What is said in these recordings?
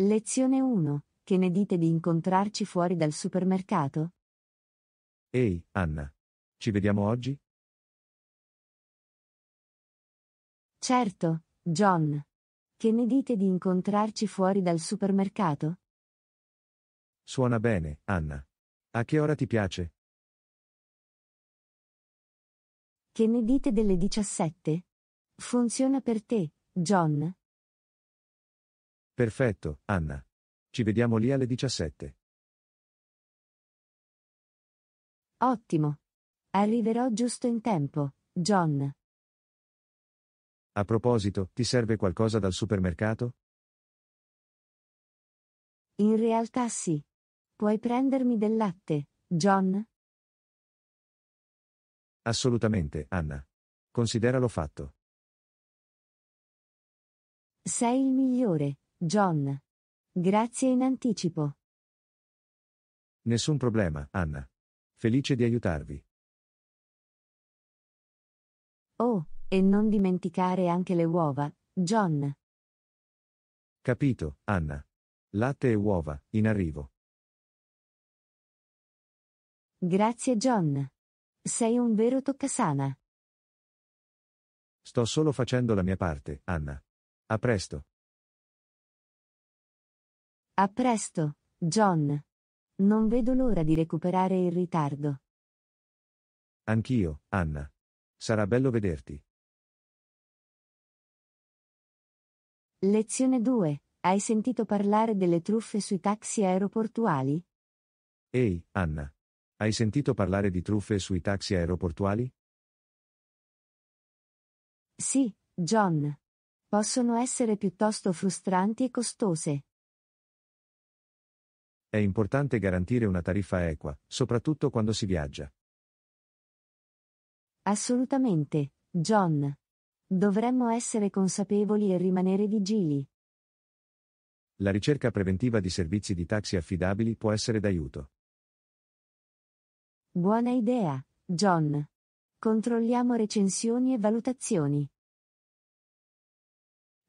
Lezione 1. Che ne dite di incontrarci fuori dal supermercato? Ehi, Anna. Ci vediamo oggi? Certo, John. Che ne dite di incontrarci fuori dal supermercato? Suona bene, Anna. A che ora ti piace? Che ne dite delle 17? Funziona per te, John? Perfetto, Anna. Ci vediamo lì alle 17. Ottimo. Arriverò giusto in tempo, John. A proposito, ti serve qualcosa dal supermercato? In realtà sì. Puoi prendermi del latte, John? Assolutamente, Anna. Consideralo fatto. Sei il migliore, John. Grazie in anticipo. Nessun problema, Anna. Felice di aiutarvi. Oh, e non dimenticare anche le uova, John. Capito, Anna. Latte e uova, in arrivo. Grazie, John. Sei un vero toccasana. Sto solo facendo la mia parte, Anna. A presto. A presto, John. Non vedo l'ora di recuperare il ritardo. Anch'io, Anna. Sarà bello vederti. Lezione 2. Hai sentito parlare delle truffe sui taxi aeroportuali? Ehi, Anna. Hai sentito parlare di truffe sui taxi aeroportuali? Sì, John. Possono essere piuttosto frustranti e costose. È importante garantire una tariffa equa, soprattutto quando si viaggia. Assolutamente, John. Dovremmo essere consapevoli e rimanere vigili. La ricerca preventiva di servizi di taxi affidabili può essere d'aiuto. Buona idea, John. Controlliamo recensioni e valutazioni.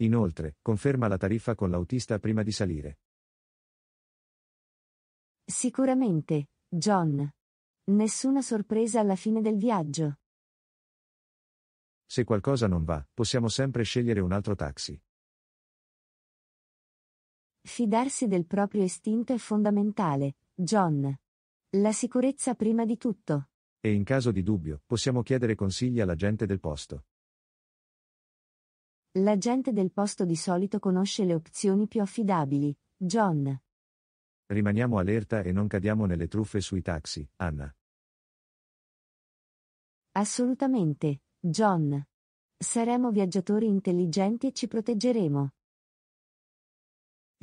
Inoltre, conferma la tariffa con l'autista prima di salire. Sicuramente, John. Nessuna sorpresa alla fine del viaggio. Se qualcosa non va, possiamo sempre scegliere un altro taxi. Fidarsi del proprio istinto è fondamentale, John. La sicurezza prima di tutto. E in caso di dubbio, possiamo chiedere consigli alla gente del posto. La gente del posto di solito conosce le opzioni più affidabili, John. Rimaniamo allerta e non cadiamo nelle truffe sui taxi, Anna. Assolutamente, John. Saremo viaggiatori intelligenti e ci proteggeremo.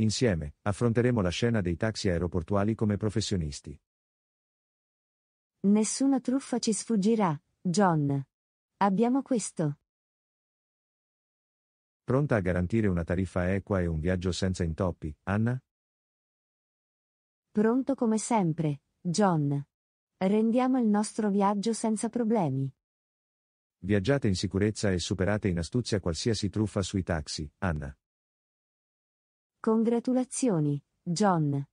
Insieme, affronteremo la scena dei taxi aeroportuali come professionisti. Nessuna truffa ci sfuggirà, John. Abbiamo questo. Pronta a garantire una tariffa equa e un viaggio senza intoppi, Anna? Pronto come sempre, John. Rendiamo il nostro viaggio senza problemi. Viaggiate in sicurezza e superate in astuzia qualsiasi truffa sui taxi, Anna. Congratulazioni, John.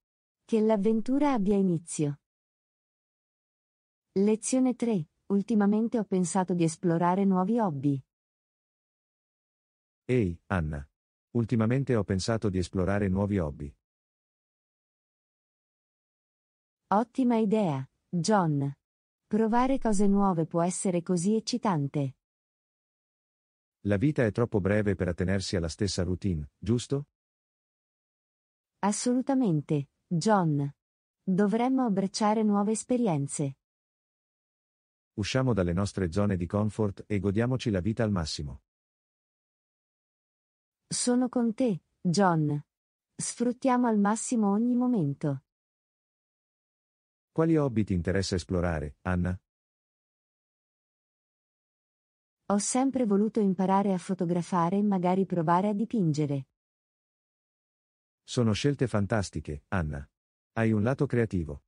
Che l'avventura abbia inizio. Lezione 3. Ultimamente ho pensato di esplorare nuovi hobby. Ehi, Anna. Ultimamente ho pensato di esplorare nuovi hobby. Ottima idea, John. Provare cose nuove può essere così eccitante. La vita è troppo breve per attenersi alla stessa routine, giusto? Assolutamente, John. Dovremmo abbracciare nuove esperienze. Usciamo dalle nostre zone di comfort e godiamoci la vita al massimo. Sono con te, John. Sfruttiamo al massimo ogni momento. Quali hobby ti interessa esplorare, Anna? Ho sempre voluto imparare a fotografare e magari provare a dipingere. Sono scelte fantastiche, Anna. Hai un lato creativo.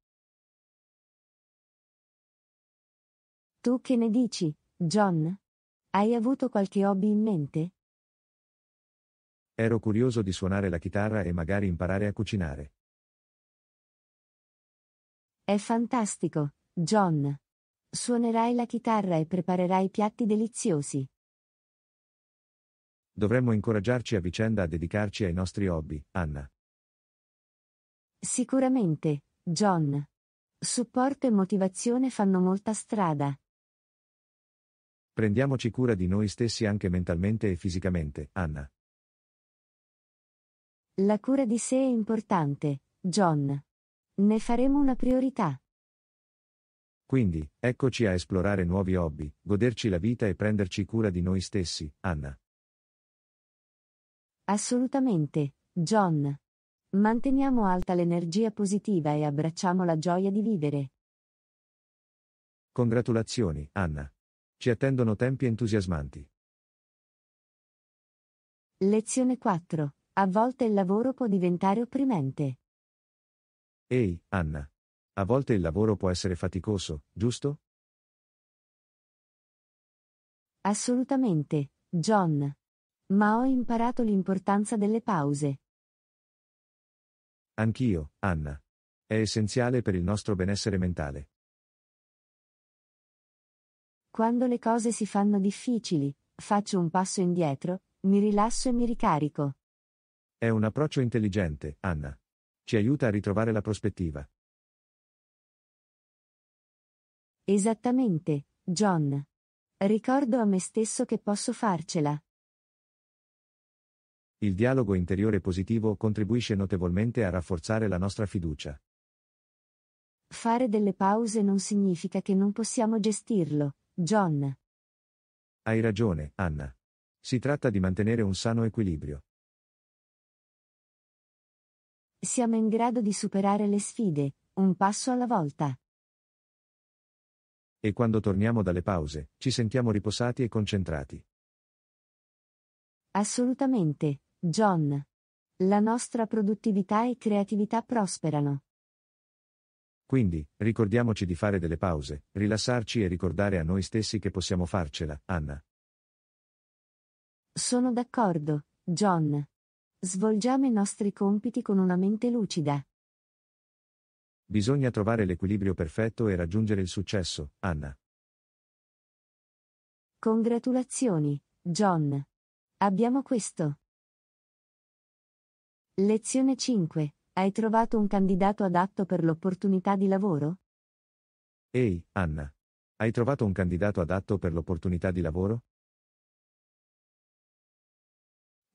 Tu che ne dici, John? Hai avuto qualche hobby in mente? Ero curioso di suonare la chitarra e magari imparare a cucinare. È fantastico, John. Suonerai la chitarra e preparerai piatti deliziosi. Dovremmo incoraggiarci a vicenda a dedicarci ai nostri hobby, Anna. Sicuramente, John. Supporto e motivazione fanno molta strada. Prendiamoci cura di noi stessi anche mentalmente e fisicamente, Anna. La cura di sé è importante, John. Ne faremo una priorità. Quindi, eccoci a esplorare nuovi hobby, goderci la vita e prenderci cura di noi stessi, Anna. Assolutamente, John. Manteniamo alta l'energia positiva e abbracciamo la gioia di vivere. Congratulazioni, Anna. Ci attendono tempi entusiasmanti. Lezione 4. A volte il lavoro può diventare opprimente. Ehi, Anna. A volte il lavoro può essere faticoso, giusto? Assolutamente, John. Ma ho imparato l'importanza delle pause. Anch'io, Anna. È essenziale per il nostro benessere mentale. Quando le cose si fanno difficili, faccio un passo indietro, mi rilasso e mi ricarico. È un approccio intelligente, Anna ci aiuta a ritrovare la prospettiva. Esattamente, John. Ricordo a me stesso che posso farcela. Il dialogo interiore positivo contribuisce notevolmente a rafforzare la nostra fiducia. Fare delle pause non significa che non possiamo gestirlo, John. Hai ragione, Anna. Si tratta di mantenere un sano equilibrio. Siamo in grado di superare le sfide, un passo alla volta. E quando torniamo dalle pause, ci sentiamo riposati e concentrati. Assolutamente, John. La nostra produttività e creatività prosperano. Quindi, ricordiamoci di fare delle pause, rilassarci e ricordare a noi stessi che possiamo farcela, Anna. Sono d'accordo, John. Svolgiamo i nostri compiti con una mente lucida. Bisogna trovare l'equilibrio perfetto e raggiungere il successo, Anna. Congratulazioni, John. Abbiamo questo. Lezione 5. Hai trovato un candidato adatto per l'opportunità di lavoro? Ehi, Anna. Hai trovato un candidato adatto per l'opportunità di lavoro?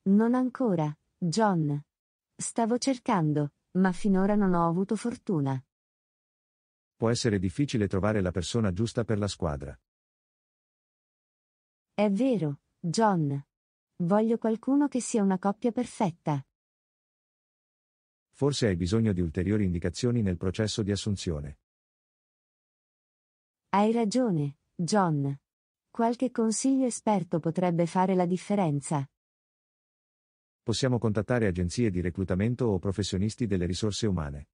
Non ancora, John. Stavo cercando, ma finora non ho avuto fortuna. Può essere difficile trovare la persona giusta per la squadra. È vero, John. Voglio qualcuno che sia una coppia perfetta. Forse hai bisogno di ulteriori indicazioni nel processo di assunzione. Hai ragione, John. Qualche consiglio esperto potrebbe fare la differenza possiamo contattare agenzie di reclutamento o professionisti delle risorse umane.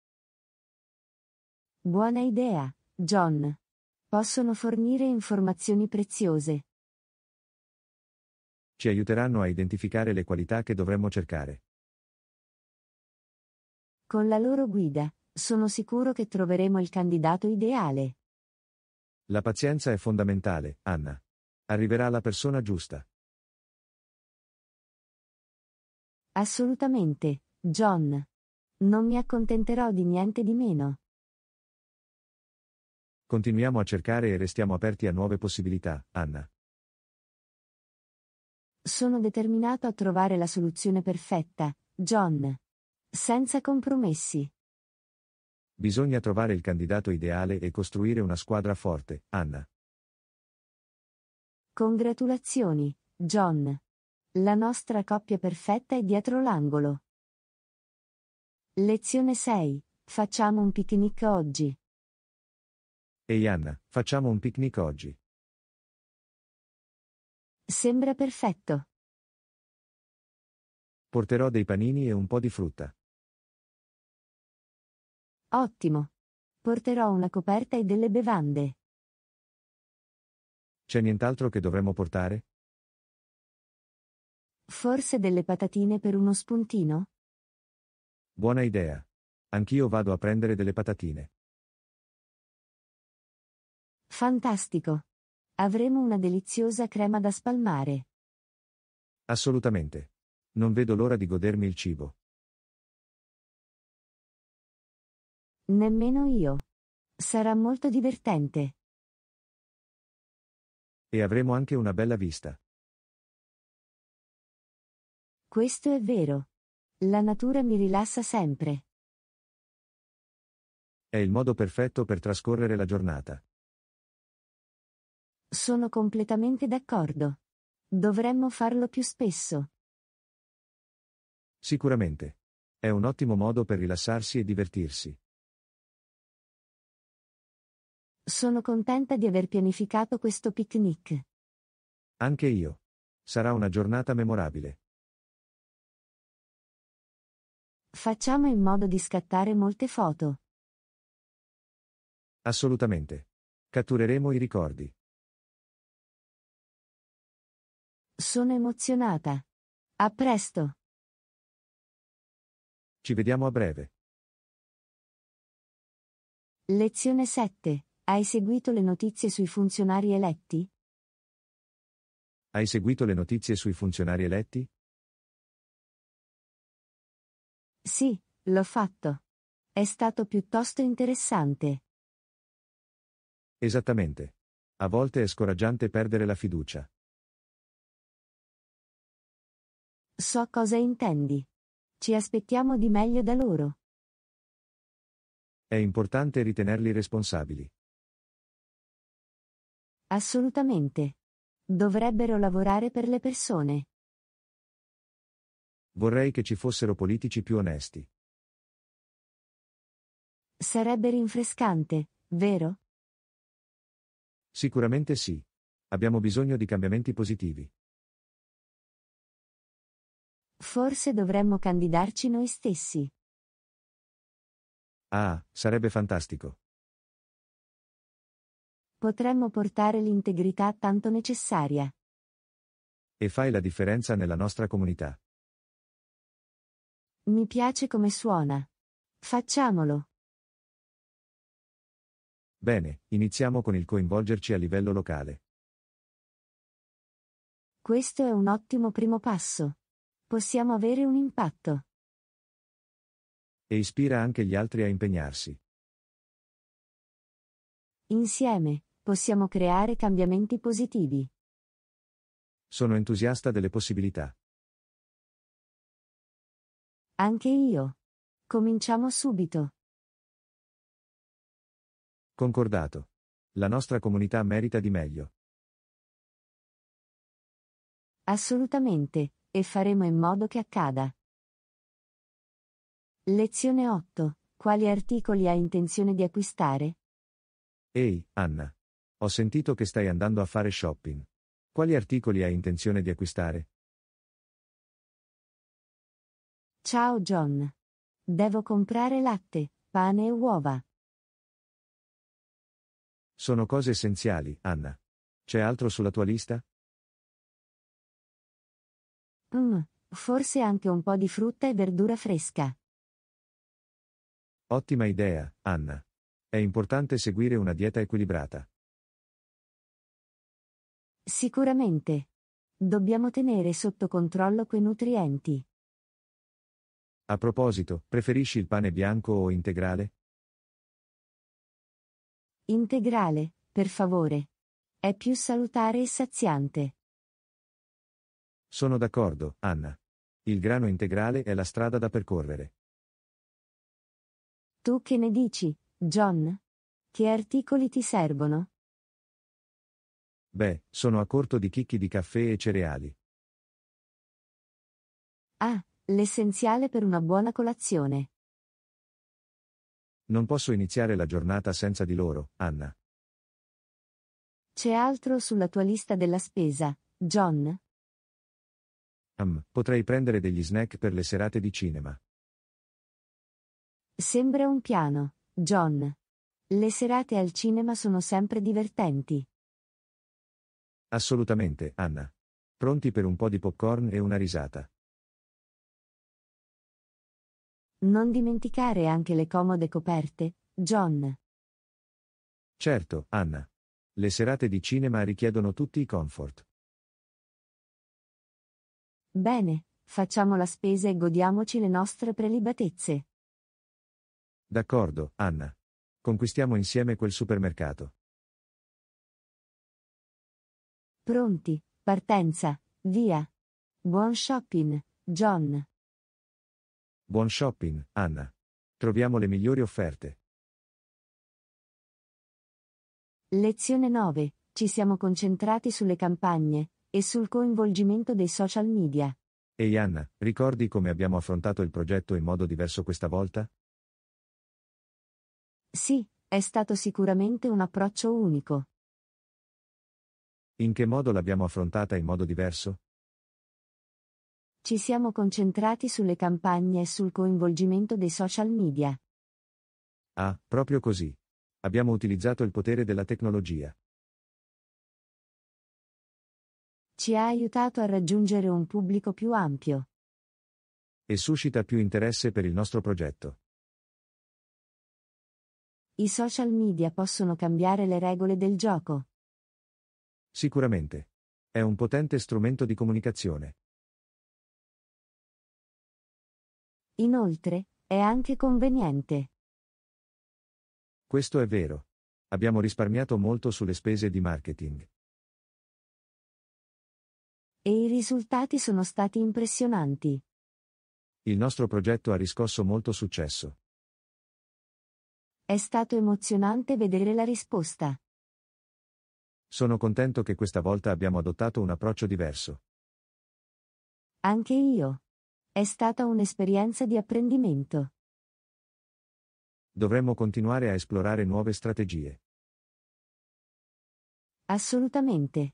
Buona idea, John. Possono fornire informazioni preziose. Ci aiuteranno a identificare le qualità che dovremmo cercare. Con la loro guida, sono sicuro che troveremo il candidato ideale. La pazienza è fondamentale, Anna. Arriverà la persona giusta. Assolutamente, John. Non mi accontenterò di niente di meno. Continuiamo a cercare e restiamo aperti a nuove possibilità, Anna. Sono determinato a trovare la soluzione perfetta, John. Senza compromessi. Bisogna trovare il candidato ideale e costruire una squadra forte, Anna. Congratulazioni, John. La nostra coppia perfetta è dietro l'angolo. Lezione 6. Facciamo un picnic oggi. Ehi Anna, facciamo un picnic oggi. Sembra perfetto. Porterò dei panini e un po' di frutta. Ottimo. Porterò una coperta e delle bevande. C'è nient'altro che dovremmo portare? Forse delle patatine per uno spuntino? Buona idea. Anch'io vado a prendere delle patatine. Fantastico. Avremo una deliziosa crema da spalmare. Assolutamente. Non vedo l'ora di godermi il cibo. Nemmeno io. Sarà molto divertente. E avremo anche una bella vista. Questo è vero. La natura mi rilassa sempre. È il modo perfetto per trascorrere la giornata. Sono completamente d'accordo. Dovremmo farlo più spesso. Sicuramente. È un ottimo modo per rilassarsi e divertirsi. Sono contenta di aver pianificato questo picnic. Anche io. Sarà una giornata memorabile. Facciamo in modo di scattare molte foto. Assolutamente. Cattureremo i ricordi. Sono emozionata. A presto. Ci vediamo a breve. Lezione 7. Hai seguito le notizie sui funzionari eletti? Hai seguito le notizie sui funzionari eletti? Sì, l'ho fatto. È stato piuttosto interessante. Esattamente. A volte è scoraggiante perdere la fiducia. So cosa intendi. Ci aspettiamo di meglio da loro. È importante ritenerli responsabili. Assolutamente. Dovrebbero lavorare per le persone. Vorrei che ci fossero politici più onesti. Sarebbe rinfrescante, vero? Sicuramente sì. Abbiamo bisogno di cambiamenti positivi. Forse dovremmo candidarci noi stessi. Ah, sarebbe fantastico. Potremmo portare l'integrità tanto necessaria. E fai la differenza nella nostra comunità. Mi piace come suona. Facciamolo. Bene, iniziamo con il coinvolgerci a livello locale. Questo è un ottimo primo passo. Possiamo avere un impatto. E ispira anche gli altri a impegnarsi. Insieme, possiamo creare cambiamenti positivi. Sono entusiasta delle possibilità. Anche io. Cominciamo subito. Concordato. La nostra comunità merita di meglio. Assolutamente, e faremo in modo che accada. Lezione 8. Quali articoli hai intenzione di acquistare? Ehi, Anna. Ho sentito che stai andando a fare shopping. Quali articoli hai intenzione di acquistare? Ciao John. Devo comprare latte, pane e uova. Sono cose essenziali, Anna. C'è altro sulla tua lista? Mmm, forse anche un po' di frutta e verdura fresca. Ottima idea, Anna. È importante seguire una dieta equilibrata. Sicuramente. Dobbiamo tenere sotto controllo quei nutrienti. A proposito, preferisci il pane bianco o integrale? Integrale, per favore. È più salutare e saziante. Sono d'accordo, Anna. Il grano integrale è la strada da percorrere. Tu che ne dici, John? Che articoli ti servono? Beh, sono a corto di chicchi di caffè e cereali. Ah, L'essenziale per una buona colazione. Non posso iniziare la giornata senza di loro, Anna. C'è altro sulla tua lista della spesa, John? Um, potrei prendere degli snack per le serate di cinema. Sembra un piano, John. Le serate al cinema sono sempre divertenti. Assolutamente, Anna. Pronti per un po' di popcorn e una risata. Non dimenticare anche le comode coperte, John. Certo, Anna. Le serate di cinema richiedono tutti i comfort. Bene, facciamo la spesa e godiamoci le nostre prelibatezze. D'accordo, Anna. Conquistiamo insieme quel supermercato. Pronti, partenza, via. Buon shopping, John. Buon shopping, Anna. Troviamo le migliori offerte. Lezione 9. Ci siamo concentrati sulle campagne e sul coinvolgimento dei social media. Ehi Anna, ricordi come abbiamo affrontato il progetto in modo diverso questa volta? Sì, è stato sicuramente un approccio unico. In che modo l'abbiamo affrontata in modo diverso? Ci siamo concentrati sulle campagne e sul coinvolgimento dei social media. Ah, proprio così. Abbiamo utilizzato il potere della tecnologia. Ci ha aiutato a raggiungere un pubblico più ampio. E suscita più interesse per il nostro progetto. I social media possono cambiare le regole del gioco. Sicuramente. È un potente strumento di comunicazione. Inoltre, è anche conveniente. Questo è vero. Abbiamo risparmiato molto sulle spese di marketing. E i risultati sono stati impressionanti. Il nostro progetto ha riscosso molto successo. È stato emozionante vedere la risposta. Sono contento che questa volta abbiamo adottato un approccio diverso. Anche io. È stata un'esperienza di apprendimento. Dovremmo continuare a esplorare nuove strategie. Assolutamente.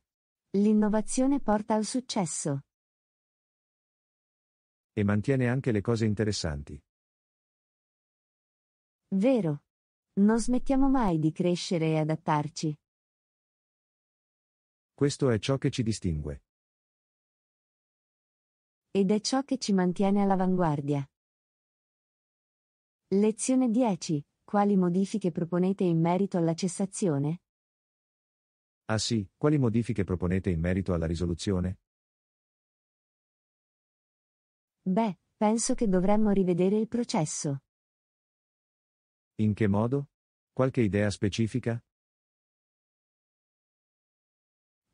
L'innovazione porta al successo. E mantiene anche le cose interessanti. Vero. Non smettiamo mai di crescere e adattarci. Questo è ciò che ci distingue. Ed è ciò che ci mantiene all'avanguardia. Lezione 10. Quali modifiche proponete in merito alla cessazione? Ah sì, quali modifiche proponete in merito alla risoluzione? Beh, penso che dovremmo rivedere il processo. In che modo? Qualche idea specifica?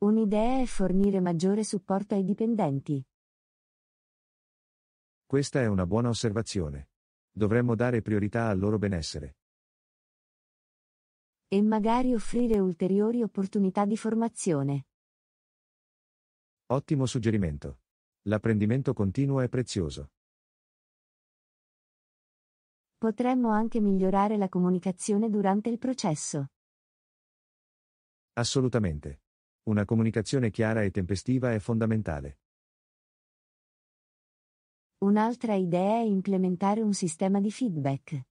Un'idea è fornire maggiore supporto ai dipendenti. Questa è una buona osservazione. Dovremmo dare priorità al loro benessere. E magari offrire ulteriori opportunità di formazione. Ottimo suggerimento. L'apprendimento continuo è prezioso. Potremmo anche migliorare la comunicazione durante il processo. Assolutamente. Una comunicazione chiara e tempestiva è fondamentale. Un'altra idea è implementare un sistema di feedback.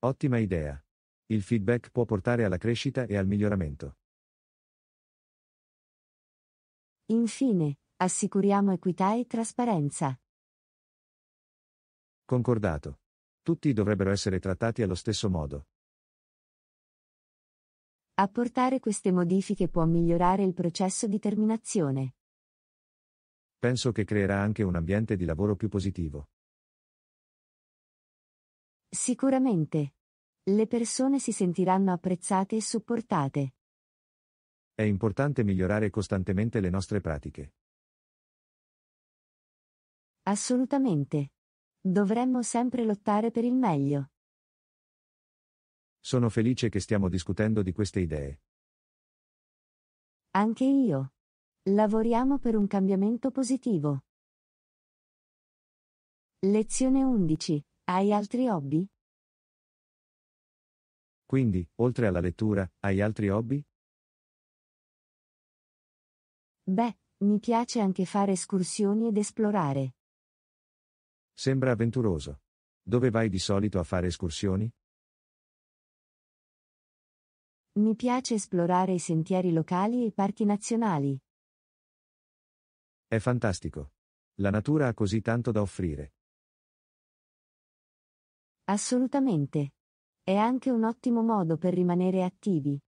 Ottima idea. Il feedback può portare alla crescita e al miglioramento. Infine, assicuriamo equità e trasparenza. Concordato. Tutti dovrebbero essere trattati allo stesso modo. Apportare queste modifiche può migliorare il processo di terminazione penso che creerà anche un ambiente di lavoro più positivo. Sicuramente. Le persone si sentiranno apprezzate e supportate. È importante migliorare costantemente le nostre pratiche. Assolutamente. Dovremmo sempre lottare per il meglio. Sono felice che stiamo discutendo di queste idee. Anche io. Lavoriamo per un cambiamento positivo. Lezione 11. Hai altri hobby? Quindi, oltre alla lettura, hai altri hobby? Beh, mi piace anche fare escursioni ed esplorare. Sembra avventuroso. Dove vai di solito a fare escursioni? Mi piace esplorare i sentieri locali e i parchi nazionali. È fantastico. La natura ha così tanto da offrire. Assolutamente. È anche un ottimo modo per rimanere attivi.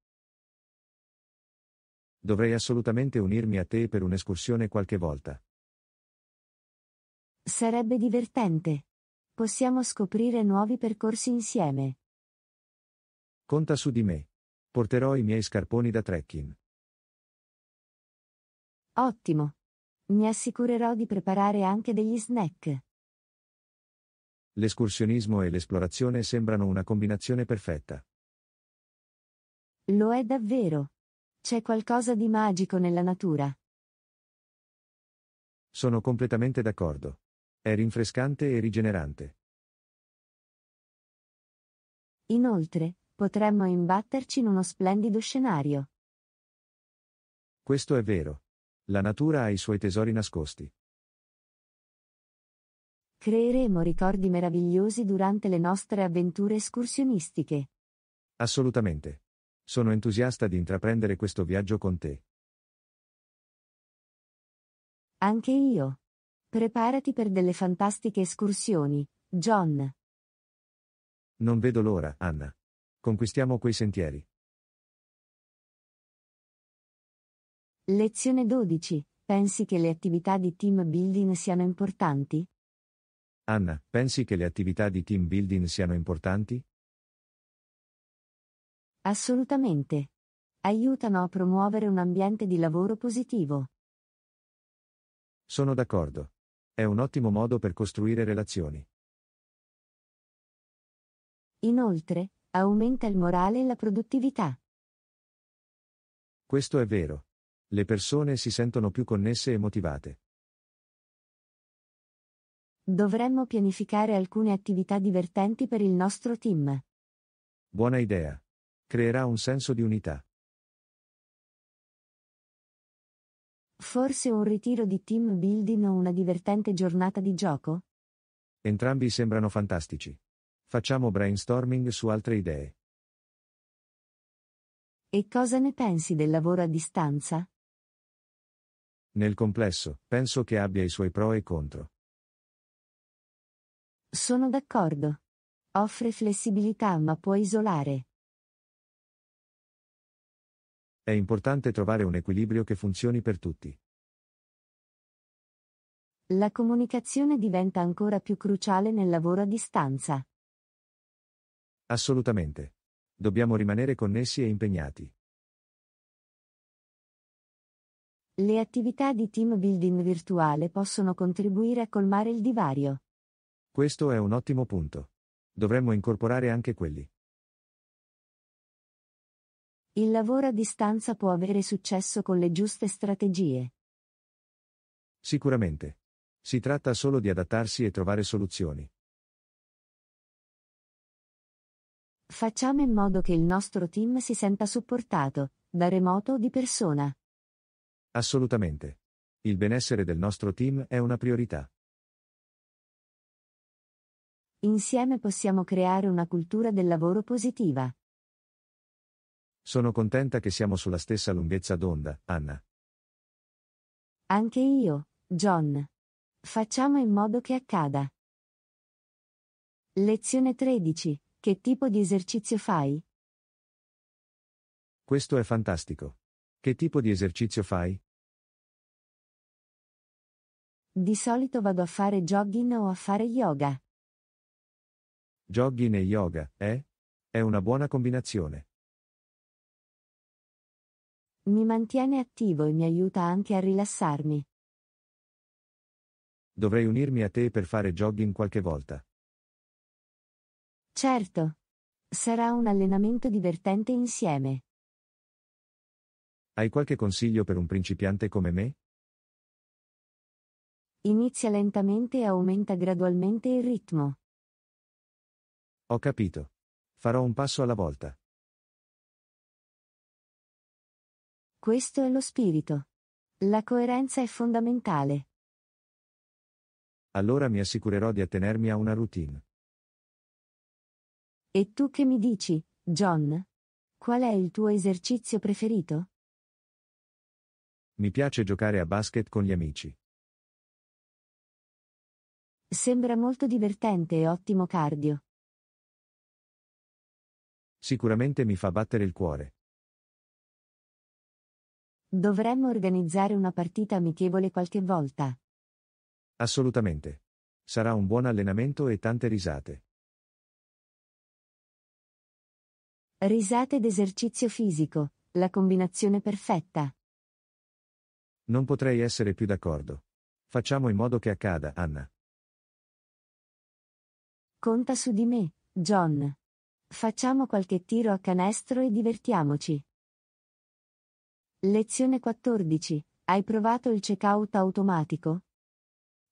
Dovrei assolutamente unirmi a te per un'escursione qualche volta. Sarebbe divertente. Possiamo scoprire nuovi percorsi insieme. Conta su di me. Porterò i miei scarponi da trekking. Ottimo. Mi assicurerò di preparare anche degli snack. L'escursionismo e l'esplorazione sembrano una combinazione perfetta. Lo è davvero. C'è qualcosa di magico nella natura. Sono completamente d'accordo. È rinfrescante e rigenerante. Inoltre, potremmo imbatterci in uno splendido scenario. Questo è vero. La natura ha i suoi tesori nascosti. Creeremo ricordi meravigliosi durante le nostre avventure escursionistiche. Assolutamente. Sono entusiasta di intraprendere questo viaggio con te. Anche io. Preparati per delle fantastiche escursioni, John. Non vedo l'ora, Anna. Conquistiamo quei sentieri. Lezione 12. Pensi che le attività di team building siano importanti? Anna, pensi che le attività di team building siano importanti? Assolutamente. Aiutano a promuovere un ambiente di lavoro positivo. Sono d'accordo. È un ottimo modo per costruire relazioni. Inoltre, aumenta il morale e la produttività. Questo è vero le persone si sentono più connesse e motivate. Dovremmo pianificare alcune attività divertenti per il nostro team. Buona idea. Creerà un senso di unità. Forse un ritiro di team building o una divertente giornata di gioco? Entrambi sembrano fantastici. Facciamo brainstorming su altre idee. E cosa ne pensi del lavoro a distanza? Nel complesso, penso che abbia i suoi pro e contro. Sono d'accordo. Offre flessibilità ma può isolare. È importante trovare un equilibrio che funzioni per tutti. La comunicazione diventa ancora più cruciale nel lavoro a distanza. Assolutamente. Dobbiamo rimanere connessi e impegnati. Le attività di team building virtuale possono contribuire a colmare il divario. Questo è un ottimo punto. Dovremmo incorporare anche quelli. Il lavoro a distanza può avere successo con le giuste strategie. Sicuramente. Si tratta solo di adattarsi e trovare soluzioni. Facciamo in modo che il nostro team si senta supportato, da remoto o di persona. Assolutamente. Il benessere del nostro team è una priorità. Insieme possiamo creare una cultura del lavoro positiva. Sono contenta che siamo sulla stessa lunghezza d'onda, Anna. Anche io, John. Facciamo in modo che accada. Lezione 13. Che tipo di esercizio fai? Questo è fantastico. Che tipo di esercizio fai? Di solito vado a fare jogging o a fare yoga. Jogging e yoga, eh? È una buona combinazione. Mi mantiene attivo e mi aiuta anche a rilassarmi. Dovrei unirmi a te per fare jogging qualche volta. Certo. Sarà un allenamento divertente insieme. Hai qualche consiglio per un principiante come me? Inizia lentamente e aumenta gradualmente il ritmo. Ho capito. Farò un passo alla volta. Questo è lo spirito. La coerenza è fondamentale. Allora mi assicurerò di attenermi a una routine. E tu che mi dici, John? Qual è il tuo esercizio preferito? Mi piace giocare a basket con gli amici. Sembra molto divertente e ottimo cardio. Sicuramente mi fa battere il cuore. Dovremmo organizzare una partita amichevole qualche volta. Assolutamente. Sarà un buon allenamento e tante risate. Risate ed esercizio fisico, la combinazione perfetta. Non potrei essere più d'accordo. Facciamo in modo che accada, Anna. Conta su di me, John. Facciamo qualche tiro a canestro e divertiamoci. Lezione 14. Hai provato il checkout automatico?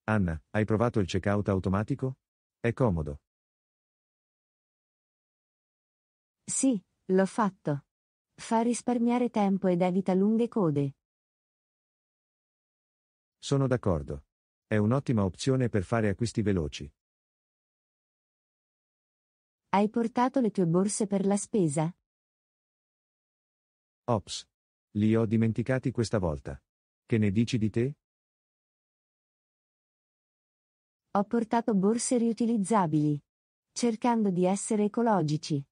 Anna, hai provato il checkout automatico? È comodo. Sì, l'ho fatto. Fa risparmiare tempo ed evita lunghe code. Sono d'accordo. È un'ottima opzione per fare acquisti veloci. Hai portato le tue borse per la spesa? Ops. Li ho dimenticati questa volta. Che ne dici di te? Ho portato borse riutilizzabili. Cercando di essere ecologici.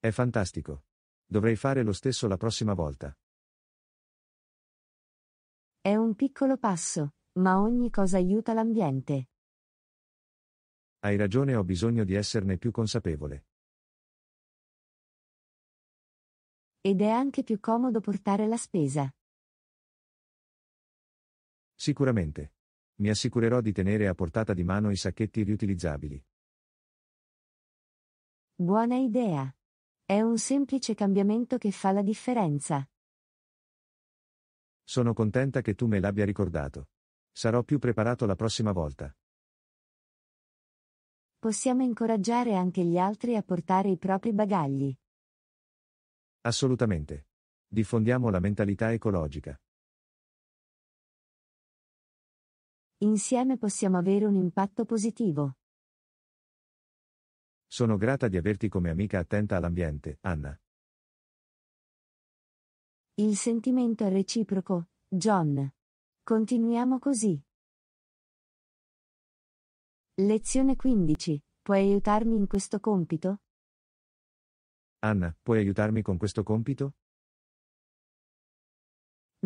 È fantastico. Dovrei fare lo stesso la prossima volta. È un piccolo passo, ma ogni cosa aiuta l'ambiente. Hai ragione, ho bisogno di esserne più consapevole. Ed è anche più comodo portare la spesa. Sicuramente. Mi assicurerò di tenere a portata di mano i sacchetti riutilizzabili. Buona idea. È un semplice cambiamento che fa la differenza. Sono contenta che tu me l'abbia ricordato. Sarò più preparato la prossima volta. Possiamo incoraggiare anche gli altri a portare i propri bagagli. Assolutamente. Diffondiamo la mentalità ecologica. Insieme possiamo avere un impatto positivo. Sono grata di averti come amica attenta all'ambiente, Anna. Il sentimento è reciproco, John. Continuiamo così. Lezione 15. Puoi aiutarmi in questo compito? Anna, puoi aiutarmi con questo compito?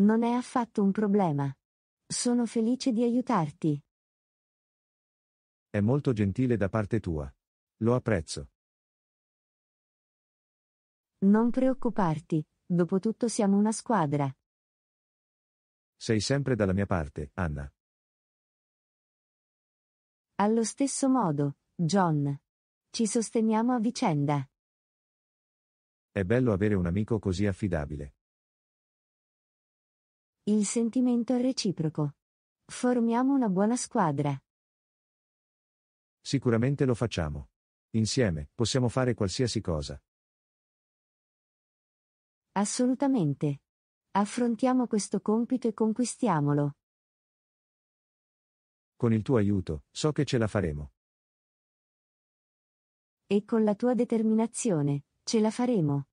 Non è affatto un problema. Sono felice di aiutarti. È molto gentile da parte tua. Lo apprezzo. Non preoccuparti, Dopotutto siamo una squadra. Sei sempre dalla mia parte, Anna. Allo stesso modo, John. Ci sosteniamo a vicenda. È bello avere un amico così affidabile. Il sentimento è reciproco. Formiamo una buona squadra. Sicuramente lo facciamo. Insieme, possiamo fare qualsiasi cosa. Assolutamente. Affrontiamo questo compito e conquistiamolo. Con il tuo aiuto, so che ce la faremo. E con la tua determinazione, ce la faremo.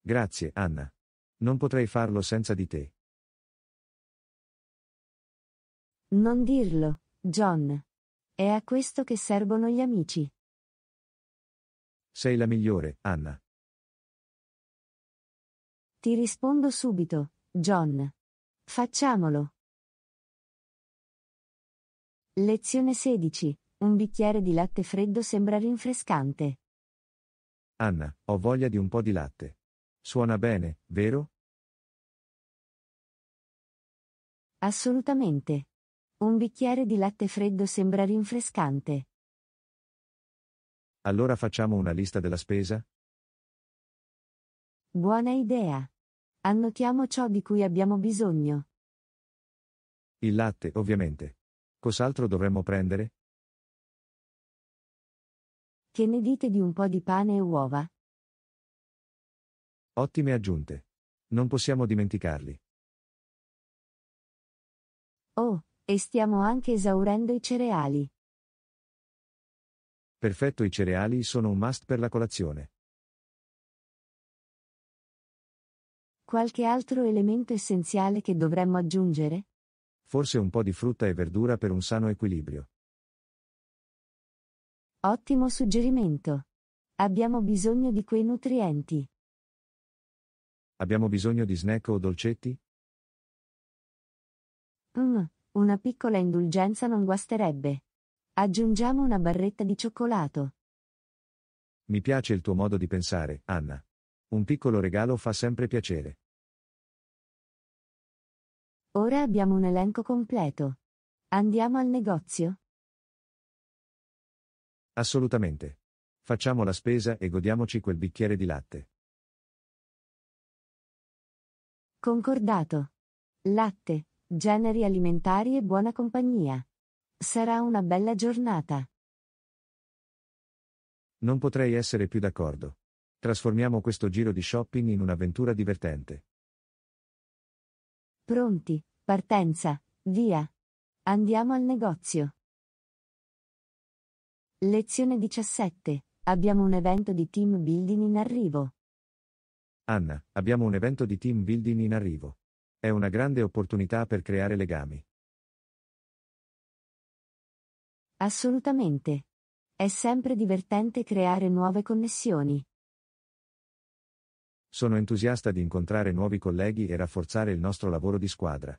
Grazie, Anna. Non potrei farlo senza di te. Non dirlo, John. È a questo che servono gli amici. Sei la migliore, Anna. Ti rispondo subito, John. Facciamolo. Lezione 16. Un bicchiere di latte freddo sembra rinfrescante. Anna, ho voglia di un po' di latte. Suona bene, vero? Assolutamente. Un bicchiere di latte freddo sembra rinfrescante. Allora facciamo una lista della spesa? Buona idea. Annotiamo ciò di cui abbiamo bisogno. Il latte, ovviamente. Cos'altro dovremmo prendere? Che ne dite di un po' di pane e uova? Ottime aggiunte. Non possiamo dimenticarli. Oh, e stiamo anche esaurendo i cereali. Perfetto, i cereali sono un must per la colazione. Qualche altro elemento essenziale che dovremmo aggiungere? Forse un po' di frutta e verdura per un sano equilibrio. Ottimo suggerimento. Abbiamo bisogno di quei nutrienti. Abbiamo bisogno di snack o dolcetti? Mmm, una piccola indulgenza non guasterebbe. Aggiungiamo una barretta di cioccolato. Mi piace il tuo modo di pensare, Anna. Un piccolo regalo fa sempre piacere. Ora abbiamo un elenco completo. Andiamo al negozio? Assolutamente. Facciamo la spesa e godiamoci quel bicchiere di latte. Concordato. Latte, generi alimentari e buona compagnia. Sarà una bella giornata. Non potrei essere più d'accordo. Trasformiamo questo giro di shopping in un'avventura divertente. Pronti, partenza, via. Andiamo al negozio. Lezione 17. Abbiamo un evento di team building in arrivo. Anna, abbiamo un evento di team building in arrivo. È una grande opportunità per creare legami. Assolutamente. È sempre divertente creare nuove connessioni. Sono entusiasta di incontrare nuovi colleghi e rafforzare il nostro lavoro di squadra.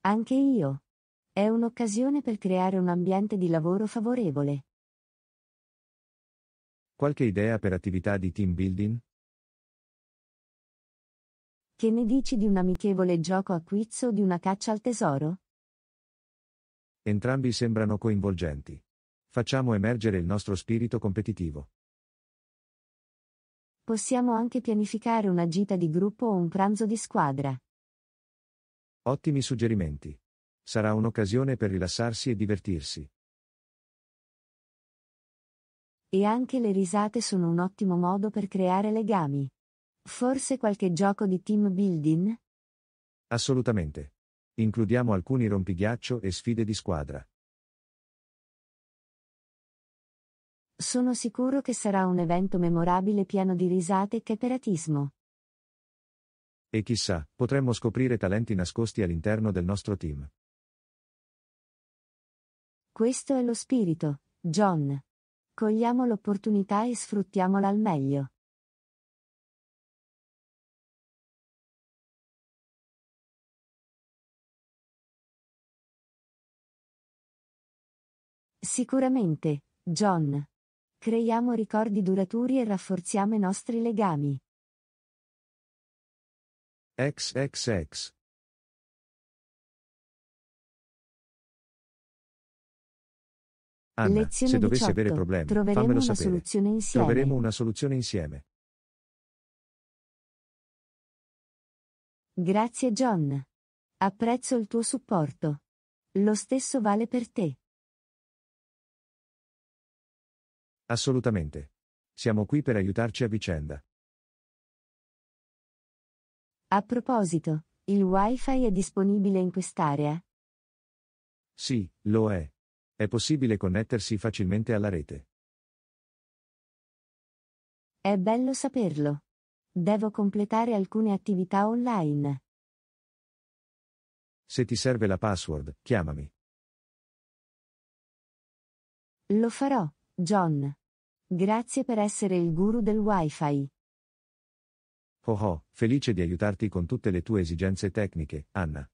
Anche io. È un'occasione per creare un ambiente di lavoro favorevole. Qualche idea per attività di team building? Che ne dici di un amichevole gioco a quiz o di una caccia al tesoro? Entrambi sembrano coinvolgenti. Facciamo emergere il nostro spirito competitivo. Possiamo anche pianificare una gita di gruppo o un pranzo di squadra. Ottimi suggerimenti. Sarà un'occasione per rilassarsi e divertirsi. E anche le risate sono un ottimo modo per creare legami. Forse qualche gioco di team building? Assolutamente. Includiamo alcuni rompighiaccio e sfide di squadra. Sono sicuro che sarà un evento memorabile pieno di risate e cheperatismo. E chissà, potremmo scoprire talenti nascosti all'interno del nostro team. Questo è lo spirito, John. Cogliamo l'opportunità e sfruttiamola al meglio. Sicuramente, John. Creiamo ricordi duraturi e rafforziamo i nostri legami. XXX Anna, Lezione se dovessi 18, avere problemi, troveremo fammelo una sapere. soluzione insieme. Troveremo una soluzione insieme. Grazie John. Apprezzo il tuo supporto. Lo stesso vale per te. Assolutamente. Siamo qui per aiutarci a vicenda. A proposito, il wifi è disponibile in quest'area? Sì, lo è. È possibile connettersi facilmente alla rete. È bello saperlo. Devo completare alcune attività online. Se ti serve la password, chiamami. Lo farò, John. Grazie per essere il guru del wifi. Oh oh, felice di aiutarti con tutte le tue esigenze tecniche, Anna.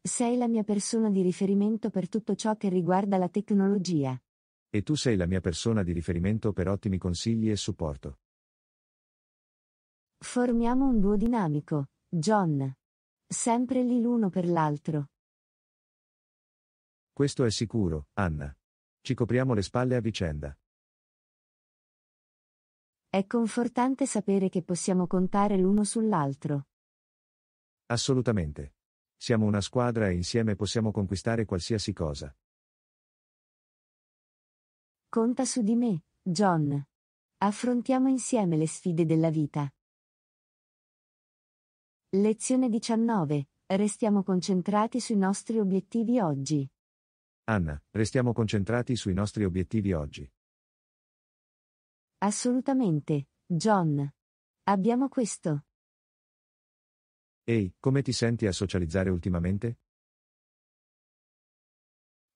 Sei la mia persona di riferimento per tutto ciò che riguarda la tecnologia. E tu sei la mia persona di riferimento per ottimi consigli e supporto. Formiamo un duo dinamico, John. Sempre lì l'uno per l'altro. Questo è sicuro, Anna. Ci copriamo le spalle a vicenda. È confortante sapere che possiamo contare l'uno sull'altro. Assolutamente. Siamo una squadra e insieme possiamo conquistare qualsiasi cosa. Conta su di me, John. Affrontiamo insieme le sfide della vita. Lezione 19. Restiamo concentrati sui nostri obiettivi oggi. Anna, restiamo concentrati sui nostri obiettivi oggi. Assolutamente, John. Abbiamo questo. Ehi, come ti senti a socializzare ultimamente?